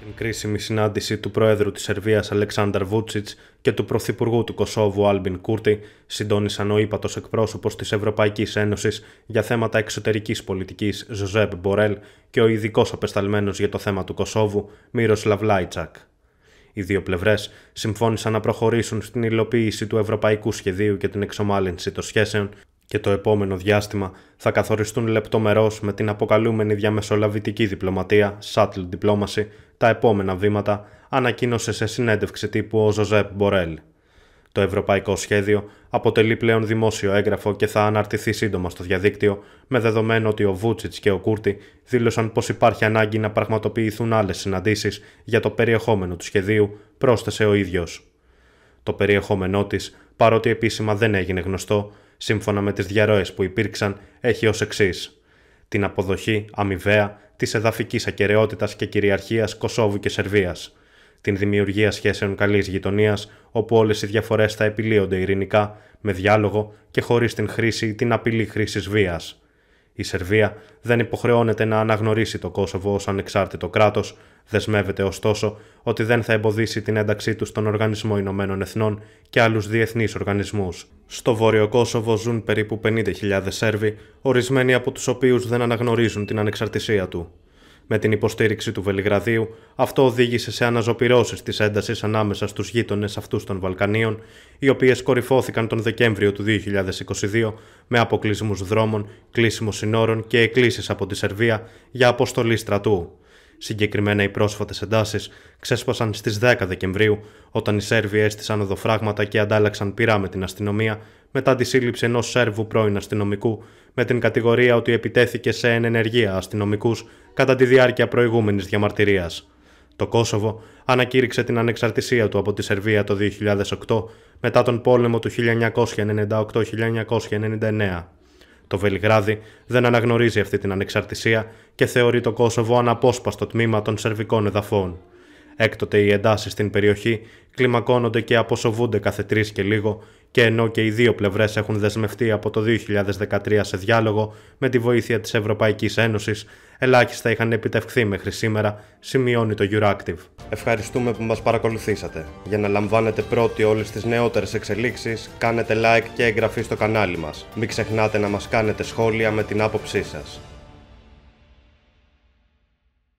την κρίσιμη συνάντηση του Προέδρου της Σερβίας Αλεξάνδρ Βούτσιτς και του Πρωθυπουργού του Κωσόβου Άλμπιν Κούρτι συντόνισαν ο ύπατος εκπρόσωπος της Ευρωπαϊκής Ένωσης για θέματα εξωτερικής πολιτικής Ζωζέπ Μπορέλ και ο ειδικός απεσταλμένος για το θέμα του Κωσόβου Μύρος Λαβλάιτσακ. Οι δύο πλευρές συμφώνησαν να προχωρήσουν στην υλοποίηση του ευρωπαϊκού σχεδίου και την εξομάλυνση των σχέσεων και το επόμενο διάστημα θα καθοριστούν λεπτομερώς με την αποκαλούμενη διαμεσολαβητική διπλωματία, shuttle diplomacy, τα επόμενα βήματα, ανακοίνωσε σε συνέντευξη τύπου ο Ζωζέπ Μπορέλ. Το ευρωπαϊκό σχέδιο αποτελεί πλέον δημόσιο έγγραφο και θα αναρτηθεί σύντομα στο διαδίκτυο, με δεδομένο ότι ο Βούτσιτ και ο Κούρτι δήλωσαν πως υπάρχει ανάγκη να πραγματοποιηθούν άλλες συναντήσεις για το περιεχόμενο του σχεδίου, πρόσθεσε ο ίδιος. Το περιεχόμενό της, παρότι επίσημα δεν έγινε γνωστό, σύμφωνα με τις διαρροές που υπήρξαν, έχει ως εξής την αποδοχή αμοιβαία της εδαφικής ακαιρεότητας και κυριαρχίας Κωσόβου και Σερβίας, την δημιουργία σχέσεων καλής γειτονίας, όπου όλες οι διαφορές θα επιλύονται ειρηνικά, με διάλογο και χωρίς την χρήση ή την απειλή χρήσης βίας. Η Σερβία δεν υποχρεώνεται να αναγνωρίσει το Κόσοβο ως ανεξάρτητο κράτος, δεσμεύεται ωστόσο ότι δεν θα εμποδίσει την ένταξή του στον Οργανισμό Ηνωμένων Εθνών και άλλους διεθνείς οργανισμούς. Στο Βόρειο Κόσοβο ζουν περίπου 50.000 Σέρβοι, ορισμένοι από τους οποίους δεν αναγνωρίζουν την ανεξαρτησία του. Με την υποστήριξη του Βελιγραδίου, αυτό οδήγησε σε αναζωπηρώσεις της έντασης ανάμεσα στους γείτονες αυτούς των Βαλκανίων, οι οποίες κορυφώθηκαν τον Δεκέμβριο του 2022 με αποκλεισμούς δρόμων, κλείσιμο συνόρων και εκκλήσεις από τη Σερβία για αποστολή στρατού. Συγκεκριμένα οι πρόσφατες εντάσεις ξέσπασαν στις 10 Δεκεμβρίου, όταν οι Σέρβοι έστεισαν οδοφράγματα και αντάλλαξαν πειρά με την αστυνομία μετά τη σύλληψη ενός Σέρβου πρώην αστυνομικού με την κατηγορία ότι επιτέθηκε σε ενεργεία αστυνομικούς κατά τη διάρκεια προηγούμενης διαμαρτυρίας. Το Κόσοβο ανακήρυξε την ανεξαρτησία του από τη Σερβία το 2008 μετά τον πόλεμο του 1998-1999. Το Βελιγράδι δεν αναγνωρίζει αυτή την ανεξαρτησία και θεωρεί το Κόσοβο αναπόσπαστο τμήμα των σερβικών εδαφών. Έκτοτε οι εντάσεις στην περιοχή κλιμακώνονται και αποσοβούνται κάθε τρεις και λίγο, και ενώ και οι δύο πλευρές έχουν δεσμευτεί από το 2013 σε διάλογο με τη βοήθεια της Ευρωπαϊκής Ένωσης, ελάχιστα είχαν επιτευχθεί μέχρι σήμερα, σημειώνει το Euractiv. Ευχαριστούμε που μας παρακολουθήσατε. Για να λαμβάνετε πρώτοι όλες τις νεότερες εξελίξεις, κάνετε like και εγγραφή στο κανάλι μας. Μην ξεχνάτε να μας κάνετε σχόλια με την άποψή σας.